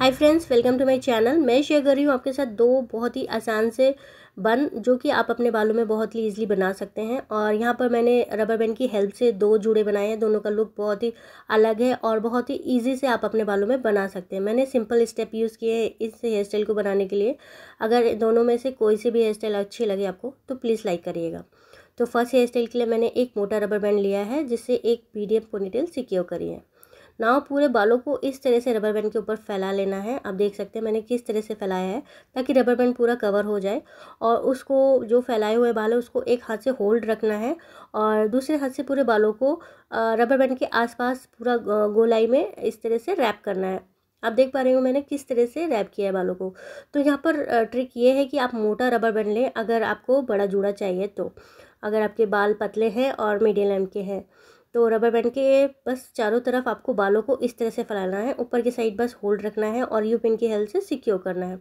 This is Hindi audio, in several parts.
hi friends welcome to my channel मैं शेयर कर रही हूँ आपके साथ दो बहुत ही आसान से बन जो कि आप अपने बालों में बहुत ही ईजिली बना सकते हैं और यहाँ पर मैंने रबर बैंड की हेल्प से दो जुड़े बनाए हैं दोनों का लुक बहुत ही अलग है और बहुत ही ईजी से आप अपने बालों में बना सकते हैं मैंने सिंपल स्टेप यूज़ किए हैं इस हेयर स्टाइल को बनाने के लिए अगर दोनों में से कोई से भी हेयर स्टाइल अच्छी लगे आपको तो प्लीज़ लाइक करिएगा तो फर्स्ट हेयर स्टाइल के लिए मैंने एक मोटा रबर बैंड लिया है जिससे एक मीडियम पोनीटेल सिक्योर करी है नाव पूरे बालों को इस तरह से रबर बैंड के ऊपर फैला लेना है आप देख सकते हैं मैंने किस तरह से फैलाया है ताकि रबर बैंड पूरा कवर हो जाए और उसको जो फैलाए हुए बाल है उसको एक हाथ से होल्ड रखना है और दूसरे हाथ से पूरे बालों को रबर बैंड के आसपास पूरा गोलाई में इस तरह से रैप करना है आप देख पा रहे हो मैंने किस तरह से रैप किया है बालों को तो यहाँ पर ट्रिक ये है कि आप मोटा रबर बैंड लें अगर आपको बड़ा जूड़ा चाहिए तो अगर आपके बाल पतले हैं और मीडियम लेंथ के हैं तो रबर बैंड के बस चारों तरफ आपको बालों को इस तरह से फैलाना है ऊपर की साइड बस होल्ड रखना है और यू पिन की हेल्प से सिक्योर करना है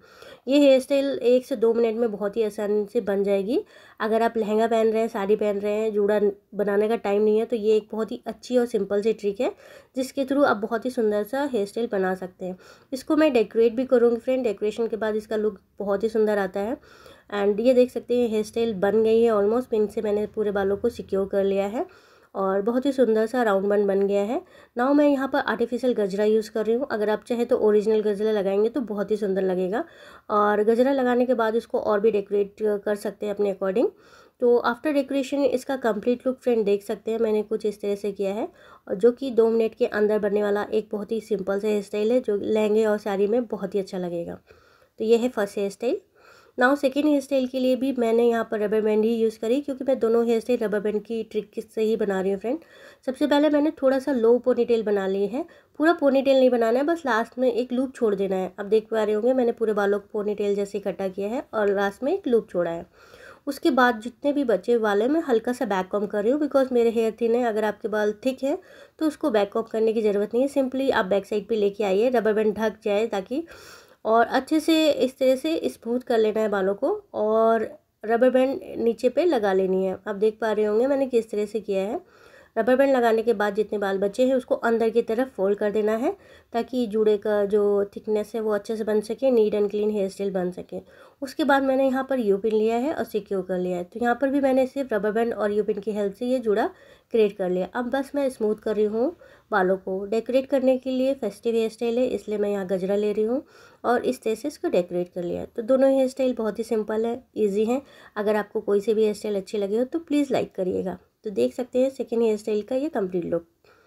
ये हेयर स्टाइल एक से दो मिनट में बहुत ही आसानी से बन जाएगी अगर आप लहंगा पहन रहे हैं साड़ी पहन रहे हैं जूड़ा बनाने का टाइम नहीं है तो ये एक बहुत ही अच्छी और सिंपल सी ट्रिक है जिसके थ्रू आप बहुत ही सुंदर सा हेयर स्टाइल बना सकते हैं इसको मैं डेकोरेट भी करूँगी फ्रेंड डेकोरेशन के बाद इसका लुक बहुत ही सुंदर आता है एंड ये देख सकते हैं हेयर स्टाइल बन गई है ऑलमोस्ट पिन से मैंने पूरे बालों को सिक्योर कर लिया है और बहुत ही सुंदर सा राउंड बन बन गया है नाउ मैं यहाँ पर आर्टिफिशियल गजरा यूज़ कर रही हूँ अगर आप चाहें तो ओरिजिनल गजरा लगाएंगे तो बहुत ही सुंदर लगेगा और गजरा लगाने के बाद उसको और भी डेकोरेट कर सकते हैं अपने अकॉर्डिंग तो आफ्टर डेकोरेशन इसका कंप्लीट लुक फ्रेंड देख सकते हैं मैंने कुछ इस तरह से किया है और जो कि दो मिनट के अंदर बनने वाला एक बहुत ही सिंपल सा हेयर स्टाइल है जो लहंगे और साड़ी में बहुत ही अच्छा लगेगा तो ये है first hairstyle now second hairstyle के लिए भी मैंने यहाँ पर रबर बैंड ही यूज़ करी क्योंकि मैं दोनों हेयर स्टाइल रबर बैंड की ट्रिक से ही बना रही हूँ फ्रेंड सबसे पहले मैंने थोड़ा सा लो पोनी टेल बना ली है पूरा पोनी टेल नहीं बनाना है बस लास्ट में एक लूप छोड़ देना है आप देख पा रहे होंगे मैंने पूरे बालों को पोनी टेल जैसे इकट्ठा किया है और लास्ट में एक लूप छोड़ा है उसके बाद जितने भी बचे वाले मैं हल्का सा बैक कॉम कर रही हूँ बिकॉज मेरे हेयर थिन है अगर आपके बाल थिक है तो उसको बैक कॉम करने की ज़रूरत नहीं है सिंपली आप बैक साइड पे लेके आइए रबर बैंड ढक जाए ताकि और अच्छे से इस तरह से स्मूथ कर लेना है बालों को और रबर बैंड नीचे पे लगा लेनी है आप देख पा रहे होंगे मैंने किस तरह से किया है रबर बैंड लगाने के बाद जितने बाल बचे हैं उसको अंदर की तरफ फोल्ड कर देना है ताकि जूड़े का जो थिकनेस है वो अच्छे से बन सके neat and clean hairstyle बन सके उसके बाद मैंने यहाँ पर यू पिन लिया है और सिक्योर कर लिया है तो यहाँ पर भी मैंने सिर्फ रबर बैंड और यू पिन की हेल्प से ये जूड़ा क्रिएट कर लिया अब बस मैं स्मूथ कर रही हूँ बालों को डेकोरेट करने के लिए फेस्टिव हेयर स्टाइल है इसलिए मैं यहाँ गजरा ले रही हूँ और इस तरह से इसको डेकोरेट कर लिया है तो दोनों हेयर स्टाइल बहुत ही सिंपल है ईजी हैं अगर आपको कोई से भी हेयर स्टाइल अच्छी लगे हो तो प्लीज़ लाइक करिएगा तो देख सकते हैं सेकेंड हेयर स्टाइल का ये कंप्लीट लुक